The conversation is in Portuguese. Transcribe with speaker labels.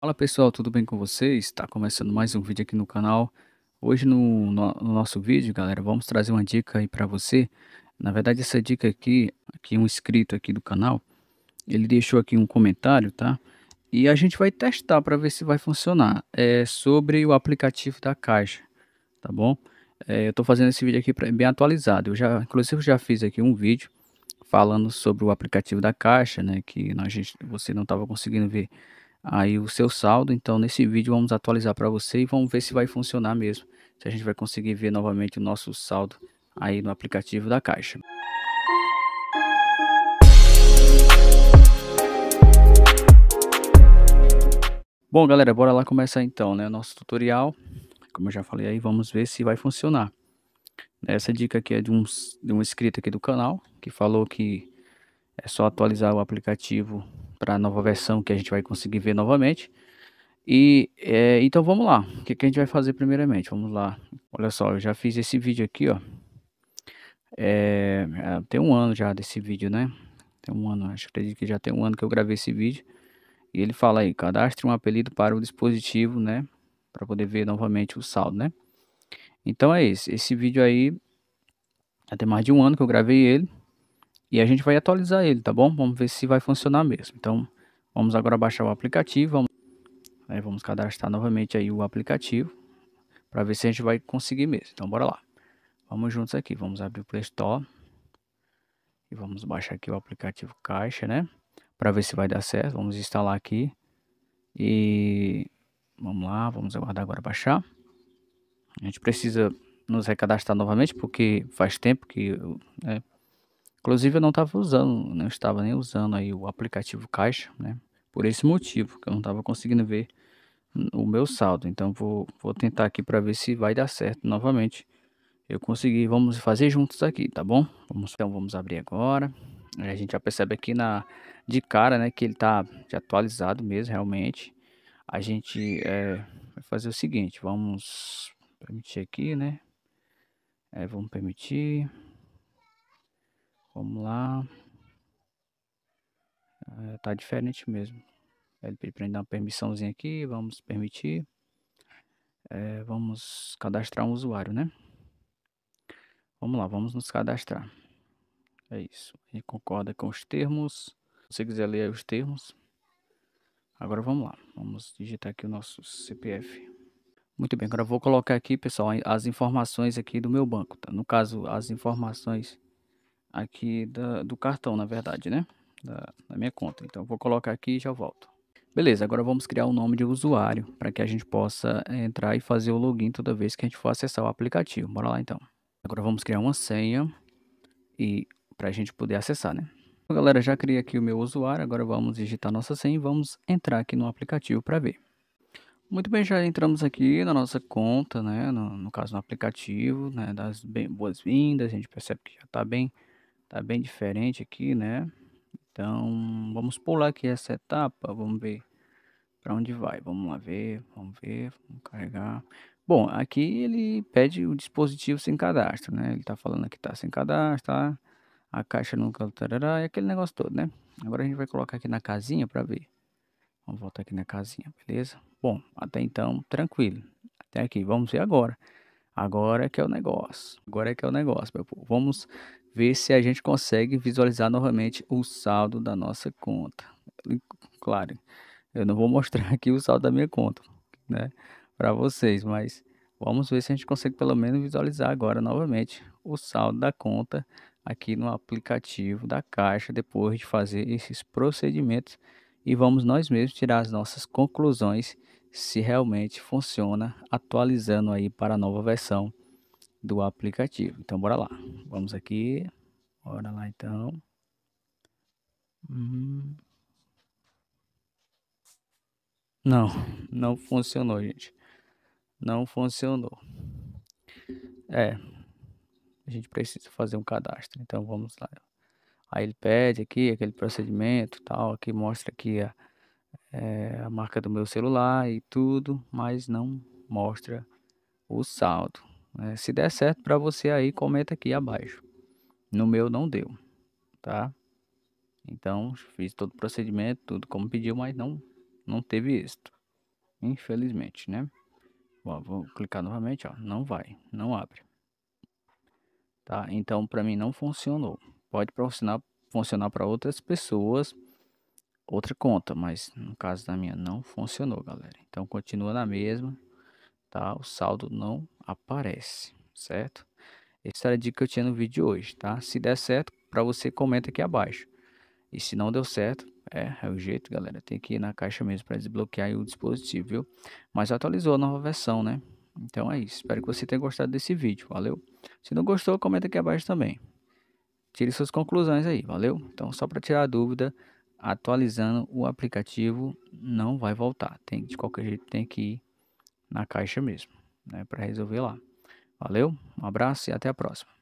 Speaker 1: Fala pessoal, tudo bem com vocês? Está começando mais um vídeo aqui no canal. Hoje no, no, no nosso vídeo, galera, vamos trazer uma dica aí para você. Na verdade, essa dica aqui, aqui um inscrito aqui do canal, ele deixou aqui um comentário, tá? E a gente vai testar para ver se vai funcionar. É sobre o aplicativo da Caixa, tá bom? É, eu estou fazendo esse vídeo aqui pra, bem atualizado. Eu já, inclusive, já fiz aqui um vídeo falando sobre o aplicativo da Caixa, né? Que a gente, você não estava conseguindo ver aí o seu saldo. Então, nesse vídeo vamos atualizar para você e vamos ver se vai funcionar mesmo, se a gente vai conseguir ver novamente o nosso saldo aí no aplicativo da Caixa. Bom, galera, bora lá começar então, né, o nosso tutorial. Como eu já falei aí, vamos ver se vai funcionar. Essa dica aqui é de um, de um inscrito aqui do canal, que falou que é só atualizar o aplicativo para a nova versão que a gente vai conseguir ver novamente. E é, então vamos lá. O que, que, a gente vai fazer primeiramente? Vamos lá. Olha só, eu já fiz esse vídeo aqui, ó. É, ah, tem um ano já desse vídeo, né? Tem um ano, acho que já tem um ano que eu gravei esse vídeo. E ele fala aí, cadastre um apelido para o dispositivo, né? Para poder ver novamente o saldo, né? Então é isso. Esse vídeo aí, até mais de um ano que eu gravei ele e a gente vai atualizar ele, tá bom? Vamos ver se vai funcionar mesmo. Então, vamos agora baixar o aplicativo, vamos, né, vamos cadastrar novamente aí o aplicativo para ver se a gente vai conseguir mesmo. Então, bora lá. Vamos juntos aqui, vamos abrir o Play Store e vamos baixar aqui o aplicativo Caixa, né? Para ver se vai dar certo. Vamos instalar aqui e vamos lá, vamos aguardar agora baixar. A gente precisa nos recadastrar novamente porque faz tempo que né, Inclusive eu não estava usando, não estava nem usando aí o aplicativo Caixa, né? Por esse motivo, que eu não estava conseguindo ver o meu saldo. Então vou, vou tentar aqui para ver se vai dar certo novamente. Eu consegui, vamos fazer juntos aqui, tá bom? Vamos, então vamos abrir agora. A gente já percebe aqui na de cara, né, que ele tá atualizado mesmo, realmente. A gente é, vai fazer o seguinte, vamos permitir aqui, né? É, vamos permitir. Vamos lá. É, tá diferente mesmo. Ele pediu para dar uma permissãozinha aqui. Vamos permitir. É, vamos cadastrar um usuário, né? Vamos lá, vamos nos cadastrar. É isso. Ele concorda com os termos. Se você quiser ler os termos. Agora vamos lá. Vamos digitar aqui o nosso CPF. Muito bem, agora vou colocar aqui, pessoal, as informações aqui do meu banco. Tá? No caso, as informações aqui da, do cartão, na verdade, né? Da, da minha conta. Então, vou colocar aqui e já volto. Beleza, agora vamos criar um nome de usuário para que a gente possa eh, entrar e fazer o login toda vez que a gente for acessar o aplicativo. Bora lá então. Agora vamos criar uma senha e para a gente poder acessar, né? Então, galera, já criei aqui o meu usuário, agora vamos digitar nossa senha e vamos entrar aqui no aplicativo para ver. Muito bem, já entramos aqui na nossa conta, né? No, no caso, no aplicativo, né? Das boas-vindas, a gente percebe que já está bem Tá bem diferente aqui, né? Então, vamos pular aqui essa etapa, vamos ver para onde vai. Vamos lá ver, vamos ver, vamos carregar. Bom, aqui ele pede o dispositivo sem cadastro, né? Ele tá falando que tá sem cadastro, tá? A caixa nunca tarará, é aquele negócio todo, né? Agora a gente vai colocar aqui na casinha para ver. Vamos voltar aqui na casinha, beleza? Bom, até então, tranquilo. Até aqui, vamos ver agora. Agora é que é o negócio. Agora é que é o negócio, meu povo. Vamos ver se a gente consegue visualizar novamente o saldo da nossa conta. Claro, eu não vou mostrar aqui o saldo da minha conta, né, para vocês, mas vamos ver se a gente consegue pelo menos visualizar agora novamente o saldo da conta aqui no aplicativo da Caixa depois de fazer esses procedimentos e vamos nós mesmos tirar as nossas conclusões se realmente funciona atualizando aí para a nova versão do aplicativo. Então bora lá. Vamos aqui. Bora lá então. Hum. Não, não funcionou, gente. Não funcionou. É. A gente precisa fazer um cadastro. Então vamos lá. Aí ele pede aqui aquele procedimento, tal, aqui mostra aqui a é, a marca do meu celular e tudo, mas não mostra o saldo. É, se der certo para você aí, comenta aqui abaixo. No meu não deu, tá? Então fiz todo o procedimento, tudo como pediu, mas não não teve êxito, infelizmente, né? vou clicar novamente, ó, não vai, não abre. Tá? Então para mim não funcionou. Pode funcionar funcionar para outras pessoas outra conta, mas no caso da minha não funcionou, galera. Então continua na mesma, tá? O saldo não aparece, certo? Essa era a dica que eu tinha no vídeo de hoje, tá? Se der certo, para você comenta aqui abaixo. E se não deu certo, é, é o jeito, galera. Tem que ir na caixa mesmo para desbloquear o dispositivo, viu? Mas atualizou a nova versão, né? Então é isso. Espero que você tenha gostado desse vídeo. Valeu? Se não gostou, comenta aqui abaixo também. Tire suas conclusões aí, valeu? Então, só para tirar a dúvida, atualizando o aplicativo não vai voltar. Tem de qualquer jeito tem que ir na caixa mesmo, né, para resolver lá. Valeu, um abraço e até a próxima.